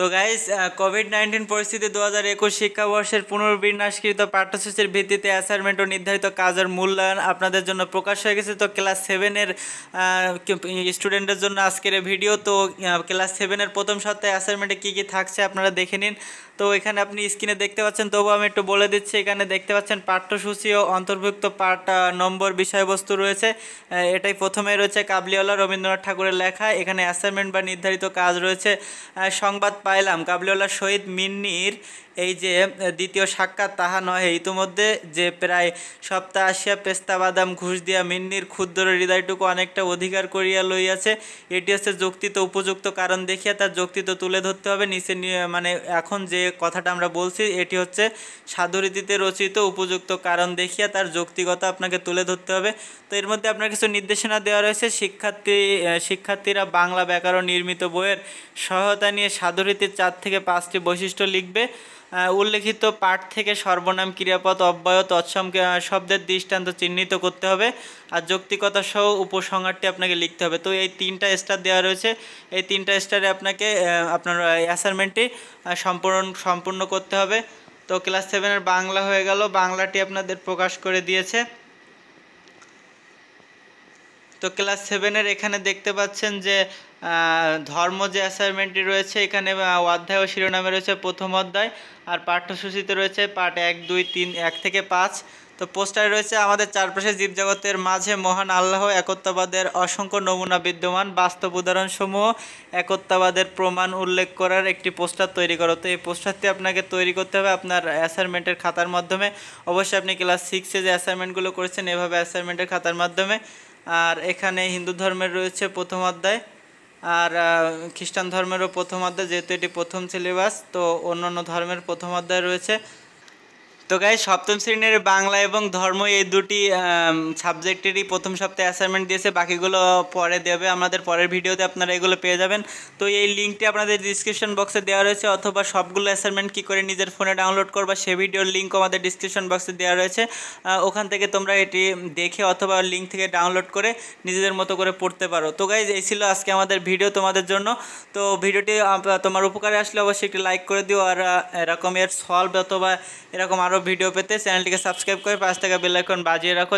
তো guys Covid nineteen পরিস্থিতি দু হাজার একুশ শিক্ষাবর্ষের পুনর্বিন্যাসকৃত পাঠ্যসূচির ভিত্তিতে অ্যাসাইনমেন্ট ও নির্ধারিত কাজের মূল্যায়ন আপনাদের জন্য প্রকাশ হয়ে গেছে তো ক্লাস সেভেনের স্টুডেন্টের জন্য আজকের ভিডিও তো ক্লাস সেভেনের প্রথম সপ্তাহে অ্যাসাইনমেন্টে কী কী থাকছে আপনারা দেখে নিন তো এখানে আপনি স্ক্রিনে দেখতে পাচ্ছেন তবুও আমি একটু বলে দিচ্ছি এখানে দেখতে পাচ্ছেন পাঠ্যসূচি ও অন্তর্ভুক্ত পাঠ নম্বর বিষয়বস্তু রয়েছে এটাই প্রথমে রয়েছে কাবলিওয়ালা রবীন্দ্রনাথ ঠাকুরের লেখা এখানে অ্যাসাইনমেন্ট বা নির্ধারিত কাজ রয়েছে সংবাদ পাইলাম কাবলিওলা শহীদ মিন্নির এই যে দ্বিতীয় সাক্ষাৎ তাহা নহে ইতিমধ্যে যে প্রায় সপ্তাহ আসিয়া পেস্তা বাদাম ঘুষ দিয়া মিন্নির ক্ষুদ্র হৃদয়টুকু অনেকটা অধিকার করিয়া লইয়াছে এটি হচ্ছে যুক্তিত উপযুক্ত কারণ দেখিয়া তার যুক্তিত তুলে ধরতে হবে নিচে মানে এখন যে কথাটা আমরা বলছি এটি হচ্ছে সাধুরীতিতে রচিত উপযুক্ত কারণ দেখিয়া তার যৌক্তিকতা আপনাকে তুলে ধরতে হবে তো এর মধ্যে আপনার কিছু নির্দেশনা দেওয়া রয়েছে শিক্ষার্থী শিক্ষার্থীরা বাংলা ব্যাকরণ নির্মিত বইয়ের সহায়তা নিয়ে সাধুরীতি শব্দাবলিতে চার থেকে পাঁচটি বৈশিষ্ট্য লিখবে উল্লেখিত পাঠ থেকে সর্বনাম ক্রিয়াপদ অব্যয় তৎসম শব্দের দৃষ্টান্ত চিহ্নিত করতে হবে আর যৌক্তিকতা সহ উপসংহারটি আপনাকে লিখতে হবে তো এই তিনটা স্টার দেওয়া রয়েছে এই তিনটা স্টারে আপনাকে আপনার অ্যাসাইনমেন্টটি সম্পূর্ণ সম্পূর্ণ করতে হবে তো ক্লাস সেভেনের বাংলা হয়ে গেল বাংলাটি আপনাদের প্রকাশ করে দিয়েছে তো ক্লাস সেভেনের এখানে দেখতে পাচ্ছেন যে ধর্ম যে অ্যাসাইনমেন্টটি রয়েছে এখানে অধ্যায় ও শিরোনামে রয়েছে প্রথম অধ্যায় আর পাঠ্যসূচিতে রয়েছে পাঠ এক দুই তিন এক থেকে পাঁচ তো পোস্টারে রয়েছে আমাদের চারপাশে জীবজগতের মাঝে মহান আল্লাহ একত্ববাদের অসংখ্য নমুনা বিদ্যমান বাস্তব উদাহরণসমূহ একত্ববাদের প্রমাণ উল্লেখ করার একটি পোস্টার তৈরি করো তো এই পোস্টারটি আপনাকে তৈরি করতে হবে আপনার অ্যাসাইনমেন্টের খাতার মাধ্যমে অবশ্যই আপনি ক্লাস সিক্সে যে অ্যাসাইনমেন্টগুলো করেছেন এভাবে অ্যাসাইনমেন্টের খাতার মাধ্যমে আর এখানে হিন্দু ধর্মের রয়েছে প্রথম অধ্যায় আর খ্রিস্টান ধর্মেরও প্রথম অধ্যায় যেহেতু এটি প্রথম সিলেবাস তো অন্যান্য ধর্মের প্রথম অধ্যায় রয়েছে তো গাই সপ্তম শ্রেণীর বাংলা এবং ধর্ম এই দুটি সাবজেক্টেরই প্রথম সপ্তাহে অ্যাসাইনমেন্ট দিয়েছে বাকিগুলো পরে দেবে আমাদের পরের ভিডিওতে আপনারা এগুলো পেয়ে যাবেন তো এই লিঙ্কটি আপনাদের ডিসক্রিপশন বক্সে দেওয়া রয়েছে অথবা সবগুলো অ্যাসাইনমেন্ট কী করে নিজের ফোনে ডাউনলোড করবা সে ভিডিওর লিঙ্ক আমাদের ডিসক্রিপশন বক্সে দেওয়া রয়েছে ওখান থেকে তোমরা এটি দেখে অথবা লিঙ্ক থেকে ডাউনলোড করে নিজেদের মতো করে পড়তে পারো তো গাইজ এই ছিল আজকে আমাদের ভিডিও তোমাদের জন্য তো ভিডিওটি তোমার উপকারে আসলে অবশ্যই একটি লাইক করে দিও আর এরকম এর সলভ অথবা এরকম আরও भिडियो पे चैनल के सब्सक्राइब कर पास तक बेलाइकन बाजिए रखो